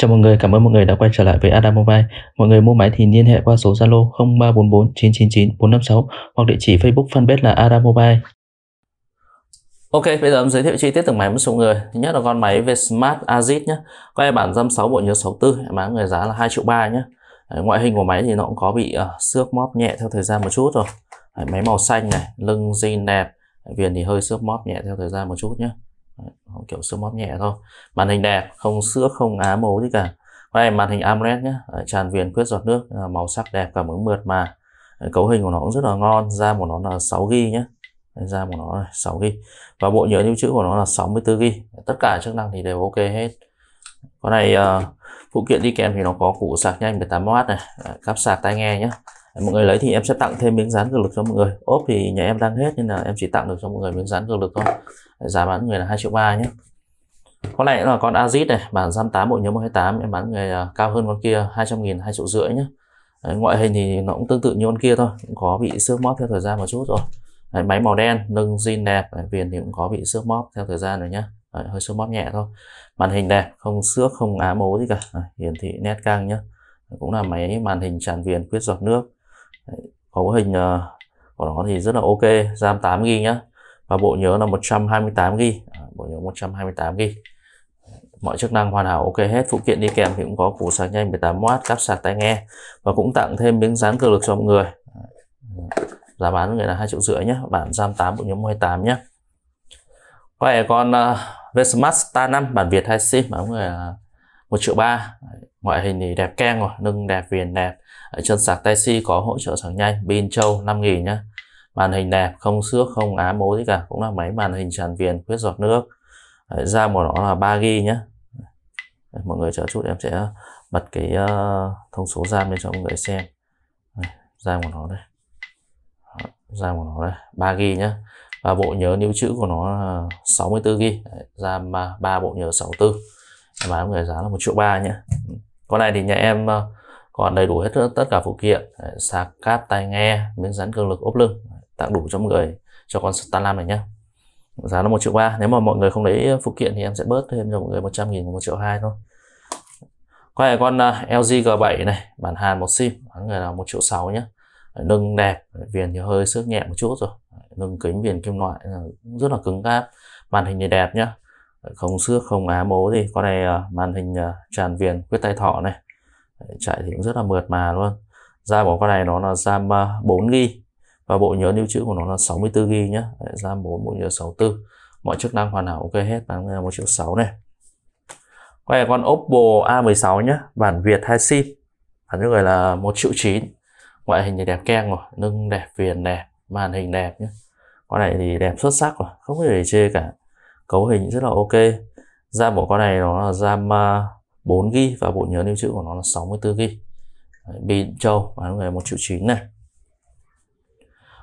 Chào mọi người, cảm ơn mọi người đã quay trở lại với Adam Mobile. Mọi người mua máy thì liên hệ qua số Zalo 0344 999 456 hoặc địa chỉ Facebook fanpage là Adam Mobile. Ok, bây giờ em giới thiệu chi tiết từng máy một số người. Thứ nhất là con máy về Smart Azit nhé. Có em bản RAM 6 bộ nhớ 64, em bán người giá là 2 triệu 3 nhé. Đấy, ngoại hình của máy thì nó cũng có bị uh, xước móp nhẹ theo thời gian một chút rồi. Đấy, máy màu xanh này, lưng zin đẹp, viền thì hơi xước móp nhẹ theo thời gian một chút nhé kiểu siêu móp nhẹ thôi màn hình đẹp không sữa không á màu gì cả cái này màn hình AMOLED nhé tràn viền khuyết giọt nước à, màu sắc đẹp cảm ứng mượt mà cấu hình của nó cũng rất là ngon RAM của nó là 6 g nhé RAM của nó là 6 g và bộ nhớ lưu trữ của nó là 64 g tất cả chức năng thì đều ok hết con này uh, phụ kiện đi kèm thì nó có củ sạc nhanh 18W này cáp sạc tai nghe nhé mọi người lấy thì em sẽ tặng thêm miếng dán cường lực cho mọi người ốp thì nhà em đang hết nên là em chỉ tặng được cho mọi người miếng dán cường lực thôi giá bán người là hai triệu ba nhé con này là con Azit này bản giam 8 bộ nhớ 128 em bán người à, cao hơn con kia 200 nghìn 2 triệu rưỡi nhé Đấy, ngoại hình thì nó cũng tương tự như con kia thôi cũng có bị xước móp theo thời gian một chút rồi Đấy, máy màu đen nâng zin đẹp Đấy, viền thì cũng có bị xước móp theo thời gian rồi nhé Đấy, hơi xước móp nhẹ thôi màn hình đẹp không xước không á mố gì cả Đấy, hiển thị nét căng nhé cũng là máy màn hình tràn viền quyết giọt nước Đấy, có hình ờ, của nó thì rất là ok RAM 8 g nhá và bộ nhớ là 128 g à, bộ nhớ 128 g mọi chức năng hoàn hảo ok hết phụ kiện đi kèm thì cũng có củ sạc nhanh 18W cáp sạc tai nghe và cũng tặng thêm miếng dán cường lực cho mọi người giá bán người là hai triệu rưỡi nhé bản RAM 8 bộ nhớ 28 nhé quay con uh, ờ, Vsmart Star 5 bản Việt 2 sim bán người là một triệu ba ngoại hình thì đẹp keng rồi nâng đẹp viền đẹp ở chân sạc tay si có hỗ trợ sạc nhanh pin châu trâu nghìn nhá màn hình đẹp không xước không á mố gì cả cũng là máy màn hình tràn viền khuyết giọt nước ra của nó là 3 g nhá mọi người chờ chút em sẽ bật cái ờ, thông số RAM lên cho mọi người xem RAM của nó đây RAM của nó đây 3 g nhá và bộ nhớ lưu trữ của nó là 64 g RAM ba bộ nhớ 64 và bán người giá là một triệu ba nhé con này thì nhà em ờ, còn đầy đủ hết tất cả phụ kiện sạc cáp tai nghe miếng dán cường lực ốp lưng tặng đủ cho mọi người cho con Starlam này nhé giá là một triệu ba nếu mà mọi người không lấy phụ kiện thì em sẽ bớt thêm cho mọi người 100 nghìn một triệu hai thôi con này ờ, con LG G7 này bản Hàn một sim bán người là một triệu sáu nhé nâng đẹp viền thì hơi xước nhẹ một chút rồi nâng kính viền kim loại rất là cứng cáp màn hình thì đẹp nhá không xước không á mố gì con này ờ, màn hình ờ, tràn viền quyết tay thọ này chạy thì cũng rất là mượt mà luôn Ra của con này nó là RAM 4 ờ, g và bộ nhớ lưu trữ của nó là 64 g nhé RAM 4 bộ nhớ 64 mọi chức năng hoàn hảo ok hết bán một triệu sáu này Con này con Oppo A16 nhá, bản Việt hai sim bản nước người là một triệu chín. ngoại hình thì đẹp keng rồi lưng đẹp viền đẹp màn hình đẹp nhé con này thì đẹp xuất sắc rồi không có gì để chê cả cấu hình rất là ok RAM của con này nó là RAM 4GB à, và bộ nhớ lưu trữ của nó là 64GB pin trâu bán người 1 triệu 9 này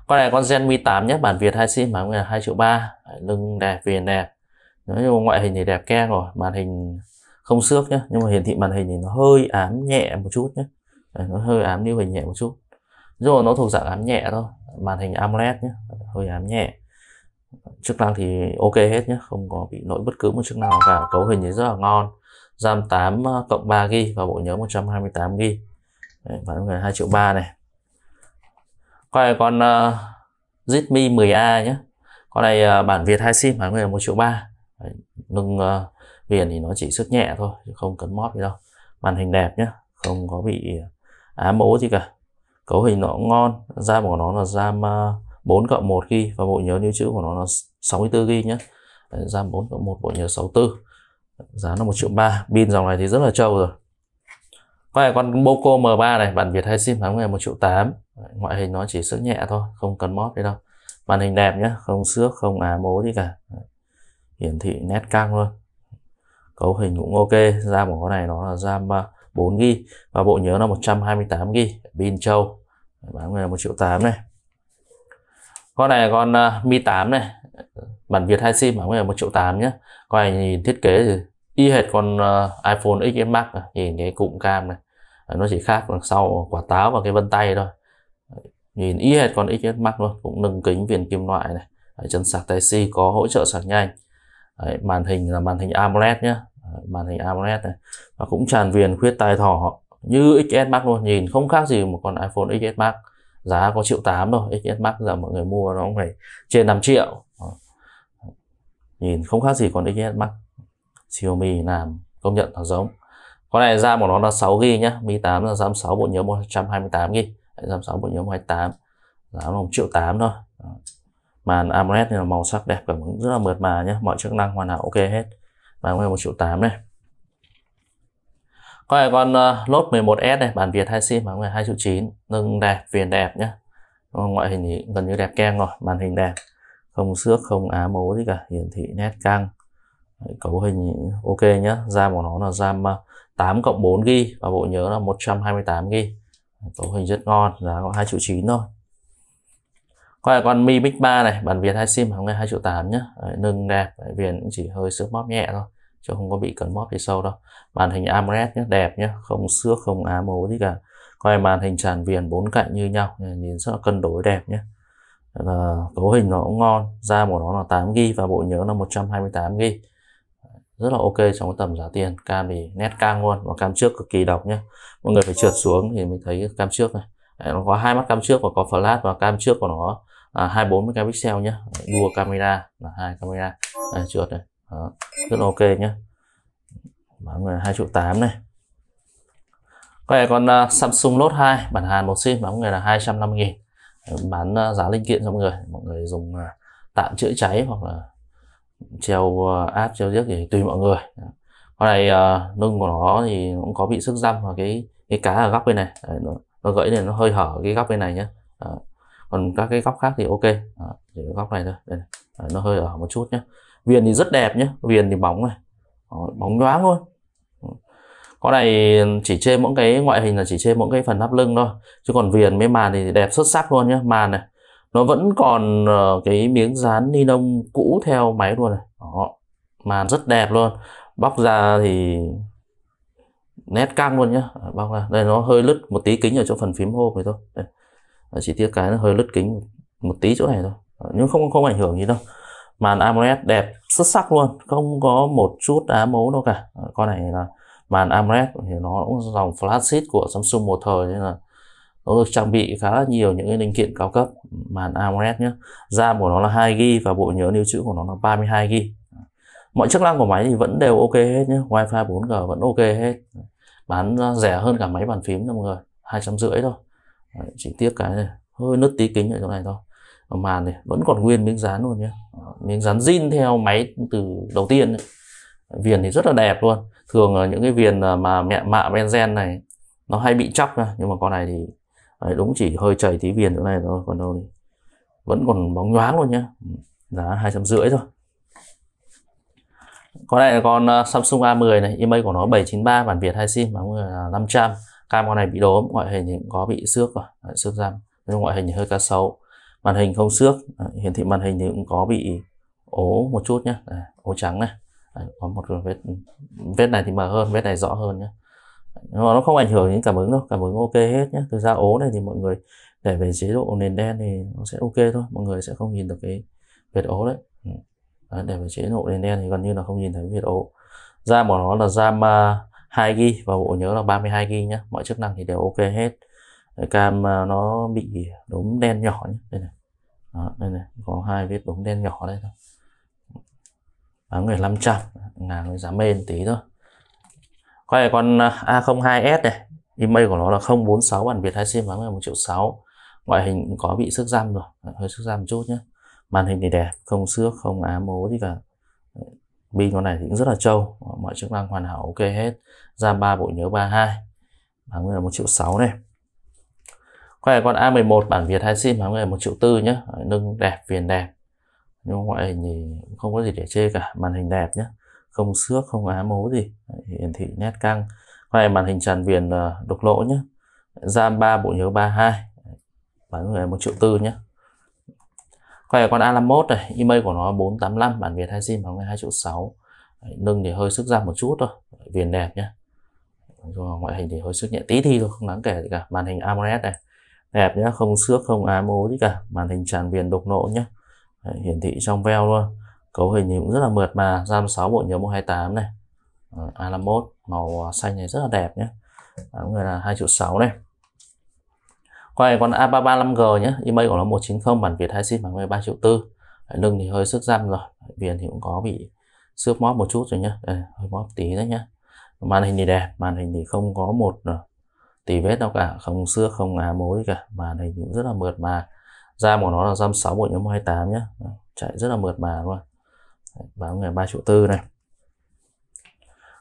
con này con Gen Mi 8 nhé bản Việt 2 sim bán người là 2 triệu 3 lưng đẹp viền đẹp nói chung ngoại hình thì đẹp ke rồi màn hình không xước nhé nhưng mà hiển thị màn hình thì nó hơi ám nhẹ một chút nhé nó hơi ám lưu hình nhẹ một chút rồi nó thuộc dạng ám nhẹ thôi màn hình AMOLED nhé hơi ám nhẹ chức năng thì ok hết nhé không có bị lỗi bất cứ một chức năng nào cả cấu hình thì rất là ngon RAM 8 ờ, cộng 3 GB và bộ nhớ 128 GB bản người 2 triệu 3 này ờ, con này con uh, Zitmi 10A nhé con này uh, bản Việt 2 sim bản người 1 triệu 3 nâng uh, viền thì nó chỉ sức nhẹ thôi không cấn móp gì đâu màn hình đẹp nhé không có bị ám ố gì cả cấu hình nó cũng ngon RAM của nó là RAM uh, 4 cộng 1 ghi và bộ nhớ lưu trữ của nó là 64 ghi nhé RAM 4 cộng 1 bộ nhớ 64 giá là 1 triệu 3 pin dòng này thì rất là trâu rồi Vậy con Boco M3 này bản Việt hay sim tháng ngày 1 triệu 8 ngoại hình nó chỉ sức nhẹ thôi không cần mót đấy đâu màn hình đẹp nhé không xước không à mố gì cả hiển thị nét căng luôn cấu hình cũng ok RAM của con này nó là RAM 4 à, g và bộ nhớ là 128 g pin trâu bán người là 1 triệu 8 này con này là con uh, Mi 8 này bản Việt 2 sim mà mới là 1 triệu tám nhé con này nhìn thiết kế thì y hệt con uh, iPhone XS Max này. nhìn cái cụm cam này à, nó chỉ khác đằng sau quả táo và cái vân tay thôi nhìn y hệt con XS Max luôn cũng nâng kính viền kim loại này Đấy, chân sạc tai C có hỗ trợ sạc nhanh Đấy, màn hình là màn hình AMOLED nhé màn hình AMOLED này và cũng tràn viền khuyết tai thỏ như XS Max luôn nhìn không khác gì một con iPhone XS Max giá có triệu tám thôi XS Max giờ mọi người mua nó cũng phải trên 5 triệu nhìn không khác gì còn XS Max Xiaomi làm công nhận là giống con này ra của nó là 6 g nhá Mi 8 là RAM 6 bộ nhớ 128 g RAM 6 bộ nhớ 128 giá nó 1 triệu 8 thôi màn AMOLED này là màu sắc đẹp cảm ứng rất là mượt mà nhé mọi chức năng hoàn hảo ok hết bán ngoài 1 triệu 8 này con là con uh, lốt 11S này, bản Việt 2 sim mà 2 triệu 9, nâng đẹp, viền đẹp nhá. Ờ, ngoại hình thì gần như đẹp kem rồi, màn hình đẹp. Không xước, không á mố gì cả, hiển thị nét căng. Cấu hình ok nhá, RAM của nó là RAM 8 cộng 4 g và bộ nhớ là 128 g Cấu hình rất ngon, giá có 2 triệu 9 thôi. Con là con Mi Mix 3 này, bản Việt 2 sim hàng 2 triệu 8 nhá. Đấy, nâng đẹp, viền cũng chỉ hơi xước bóp nhẹ thôi chứ không có bị cấn móp phía sâu đâu màn hình AMOLED nhé đẹp nhé không xước không ám ố gì cả coi màn hình tràn viền bốn cạnh như nhau nhìn rất là cân đối đẹp nhé và ờ, cấu hình nó cũng ngon RAM của nó là 8 g và bộ nhớ là 128 g rất là ok trong cái tầm giá tiền cam thì nét cam luôn và cam trước cực kỳ độc nhé mọi người phải trượt xuống thì mình thấy cam trước này Đấy, nó có hai mắt cam trước và có flash và cam trước của nó là 240 megapixel nhé đua camera là hai camera Đấy, trượt này đó, rất ok nhé bán người 2 triệu 8 này có thể con uh, Samsung Note 2 bản Hàn một sim bán người là 250 nghìn bán uh, giá linh kiện cho mọi người mọi người dùng uh, tạm chữa cháy hoặc là treo uh, app treo giếc thì tùy mọi người con này uh, lưng của nó thì cũng có bị sức răm và cái cái cá ở góc bên này Đấy, nó, nó gãy này nó hơi hở cái góc bên này nhé Đấy. còn các cái góc khác thì ok Đấy, chỉ góc này thôi Đây này. Đấy, nó hơi ở một chút nhé viền thì rất đẹp nhé viền thì bóng này bóng nhoáng luôn con này chỉ chê mỗi cái ngoại hình là chỉ chê mỗi cái phần nắp lưng thôi chứ còn viền mấy màn thì đẹp xuất sắc luôn nhé màn này nó vẫn còn ờ, cái miếng dán ni lông cũ theo máy luôn này Đó. màn rất đẹp luôn bóc ra thì nét căng luôn nhá bóc ra đây nó hơi lứt một tí kính ở chỗ phần phím home này thôi đây. chỉ tiếc cái nó hơi lứt kính một tí chỗ này thôi nhưng không không ảnh hưởng gì đâu màn AMOLED đẹp xuất sắc luôn không có một chút á mấu đâu cả ờ, con này là màn AMOLED thì nó cũng dòng flagship của Samsung một thời nên là nó được trang bị khá là nhiều những cái linh kiện cao cấp màn AMOLED nhé RAM của nó là 2GB và bộ nhớ lưu trữ của nó là 32GB mọi chức năng của máy thì vẫn đều ok hết nhé Wi-Fi 4G vẫn ok hết bán rẻ hơn cả máy bàn phím nha mọi người hai trăm rưỡi thôi Đấy, chỉ tiếc cái này hơi nứt tí kính ở chỗ này thôi màn này vẫn còn nguyên miếng dán luôn nhé miếng dán zin theo máy từ đầu tiên ấy. viền thì rất là đẹp luôn thường là những cái viền à, mà mẹ mạ benzen này nó hay bị chóc ra nhưng mà con này thì đúng chỉ hơi chảy tí viền chỗ này thôi còn đâu thì vẫn còn bóng nhoáng luôn nhá ừ, giá hai trăm rưỡi thôi con này là con à, Samsung A10 này imei của nó 793 bản Việt hai sim bóng là 500 cam con này bị đốm ngoại hình thì cũng có bị xước rồi xước răng nhưng ngoại hình thì hơi cá sấu màn hình không xước hiển thị màn hình thì cũng có bị ố một chút nhé ố trắng này có một vết vết này thì mờ hơn vết này rõ hơn nhé nhưng mà nó không ảnh hưởng đến cảm ứng đâu cảm ứng ok hết nhé thực ra ố này thì mọi người để về chế độ nền đen thì nó sẽ ok thôi mọi người sẽ không nhìn được cái vệt ố đấy ừ. để về chế độ nền đen thì gần như là không nhìn thấy vệt ố RAM của nó là RAM 2 à, g và bộ nhớ là 32 g nhé mọi chức năng thì đều ok hết cam à, nó bị đốm đen nhỏ nhé. đây này đó, đây này có hai vết đốm đen nhỏ đây thôi bán người 500 người giá mềm tí thôi quay này con à, A02S này email của nó là 046 bản Việt hai sim bán người 1 triệu 6 ngoại hình cũng có bị sức răm rồi hơi sức răm chút nhé màn hình thì đẹp không xước không ám mố gì cả pin con này thì cũng rất là trâu mọi chức năng hoàn hảo ok hết ra ba bộ nhớ 32 bán người 1 triệu 6 này khoe con A11 bản Việt hai sim hàng ngày một triệu tư nhé nâng đẹp viền đẹp nhưng ngoại hình thì không có gì để chê cả màn hình đẹp nhé không xước không á mố gì hiển thị nét căng khoe màn hình tràn viền ờ, đục lỗ nhé RAM 3 bộ nhớ 32 bản người một triệu tư nhé khoe con A51 này email của nó 485 bản Việt hai sim hàng ngày hai triệu sáu nâng thì hơi sức ra một chút thôi viền đẹp nhé ngoại hình thì hơi sức nhẹ tí thi thôi không đáng kể gì cả màn hình AMOLED này hẹp nhé không xước không ám ố gì cả màn hình tràn viền đục nỗ nhé Đấy, hiển thị trong veo luôn cấu hình thì cũng rất là mượt mà ram 6 bộ nhớ 128 này A51 màu à, xanh này rất là đẹp nhé Đáng người là 2 triệu 6 này con này con A335G nhé email của nó 190 bản Việt 2 sim bản 13 triệu 4 lưng thì hơi sức răm rồi viền thì cũng có bị xước móp một chút rồi nhé Đây, hơi móp tí đấy nhé màn hình thì đẹp màn hình thì không có một à, tì vết đâu cả không xước không ngá mối cả mà này cũng rất là mượt mà da của nó là răm sáu bộ nhóm hai tám nhá chạy rất là mượt mà luôn bán ngày ba triệu tư này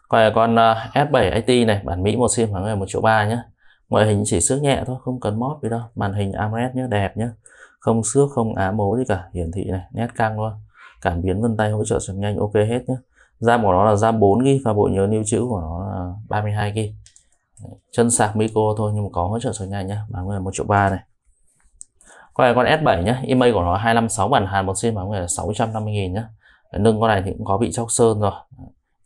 còn con à, S7 IT này bản Mỹ một sim khoảng ngày một triệu ba nhé ngoại hình chỉ xước nhẹ thôi không cần mót gì đâu màn hình AMOLED nhé đẹp nhé không xước không á mố gì cả hiển thị này nét căng luôn cảm biến vân tay hỗ trợ sạc nhanh ok hết nhé RAM của nó là RAM 4 g và bộ nhớ lưu trữ của nó là 32 g chân sạc micro thôi nhưng mà có hỗ trợ sạc nhanh nhá bán người một triệu ba này con này con S7 nhá email của nó 256 bản Hàn một sim bán người là 650 nghìn nhá nâng con này thì cũng có bị chóc sơn rồi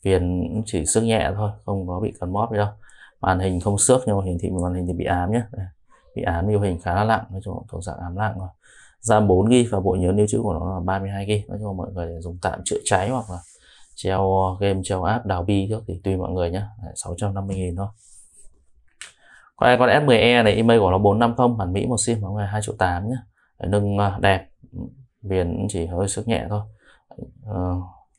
viền chỉ xước nhẹ thôi không có bị cần móp gì đâu màn hình không xước nhưng mà hiển thị màn hình thì bị ám nhá bị ám lưu hình khá là nặng, nói chung thuộc dạng ám nặng rồi RAM 4 GB và bộ nhớ lưu trữ của nó là 32 GB nói chung mọi người dùng tạm chữa cháy hoặc là treo game treo app đào bi trước thì tùy mọi người nhé 650 000 thôi còn đây con s 10 e này email của nó 450 bản Mỹ một sim nó là 2 triệu 8 nhé nâng à, đẹp viền chỉ hơi sức nhẹ thôi ờ,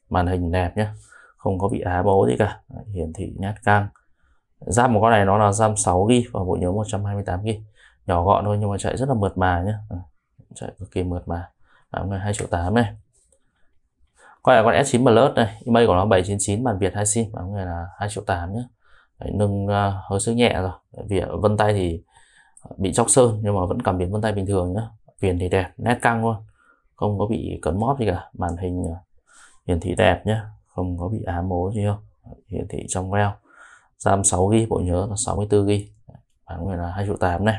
màn hình đẹp nhá không có bị á bố gì cả hiển thị nhát căng RAM của con này nó là RAM 6GB và bộ nhớ 128GB nhỏ gọn thôi nhưng mà chạy rất là mượt mà nhá ờ, chạy cực kỳ mượt mà bán 2 triệu 8 này còn là con S9 Plus này email của nó 799 bản Việt 2 sim bán người là 2 triệu 8 nhé Đấy, nâng uh, hơi sức nhẹ rồi Tại vì vân tay thì bị chóc sơn nhưng mà vẫn cảm biến vân tay bình thường nhá viền thì đẹp nét căng luôn không có bị cấn móp gì cả màn hình à, hiển thị đẹp nhé không có bị ám mố gì không hiển thị trong veo RAM 6 g bộ nhớ là 64 g bản quyền là hai triệu tám này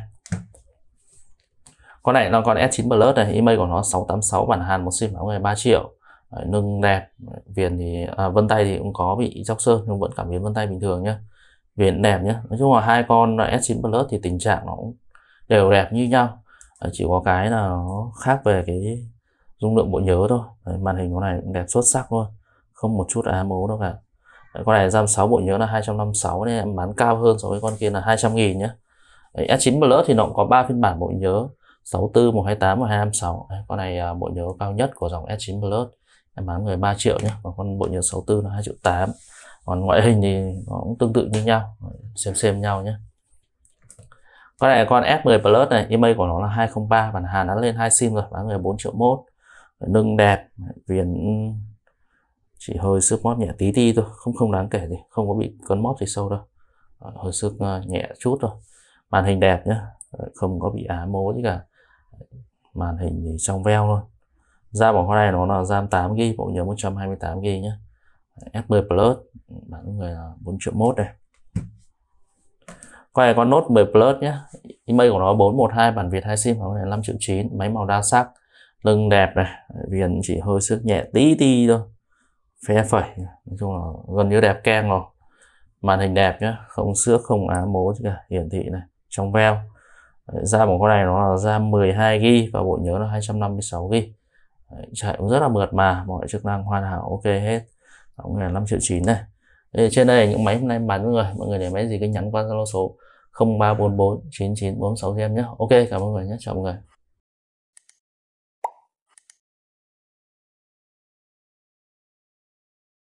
con này là con S9 Plus này email của nó 686 bản Hàn một sim bản quyền 3 triệu Đấy, nâng đẹp viền thì à, vân tay thì cũng có bị chóc sơn nhưng vẫn cảm biến vân tay bình thường nhé biểu hiện đẹp nhé nói chung là hai con S9 Plus thì tình trạng nó cũng đều đẹp như nhau ờ, chỉ có cái là nó khác về cái dung lượng bộ nhớ thôi Đấy, màn hình con này cũng đẹp xuất sắc luôn không một chút ám ố đâu cả Đấy, con này RAM 6 bộ nhớ là 256 nên em bán cao hơn so với con kia là 200 nghìn nhé Đấy, S9 Plus thì nó cũng có 3 phiên bản bộ nhớ 64, 128 và 256 Đấy, con này à, bộ nhớ cao nhất của dòng S9 Plus em bán người 3 triệu nhé còn con bộ nhớ 64 là 2 triệu 8 còn ngoại hình thì nó cũng tương tự như nhau xem xem nhau nhé con này con S10 Plus này email của nó là 203 bản hàng đã lên hai sim rồi bán người 4 triệu mốt nâng đẹp viền ừ. chỉ hơi sức mót nhẹ tí ti thôi không không đáng kể gì không có bị cấn mót gì sâu đâu hơi sức ờ, nhẹ chút thôi màn hình đẹp nhé không có bị á mố gì cả màn hình thì trong veo luôn RAM của con này nó là RAM 8 g bộ nhớ 128 g nhé S10 Plus bán người là 4 triệu mốt đây Quay con Note 10 Plus nhé email của nó 412 bản Việt 2 sim nó này 5 triệu 9 máy màu đa sắc lưng đẹp này viền chỉ hơi sức nhẹ tí tí thôi phe phẩy nói chung là gần như đẹp keng rồi màn hình đẹp nhé, không xước không á mố chứ cả hiển thị này trong veo Ra một con này nó là RAM 12 GB và bộ nhớ là 256 GB chạy cũng rất là mượt mà mọi chức năng hoàn hảo ok hết 6 là 5 triệu 9 này Đây, trên đây những máy hôm nay bán với người mọi người để máy gì cứ nhắn qua zalo số 0344 9946 em nhé ok cảm ơn mọi người nhé chào mọi người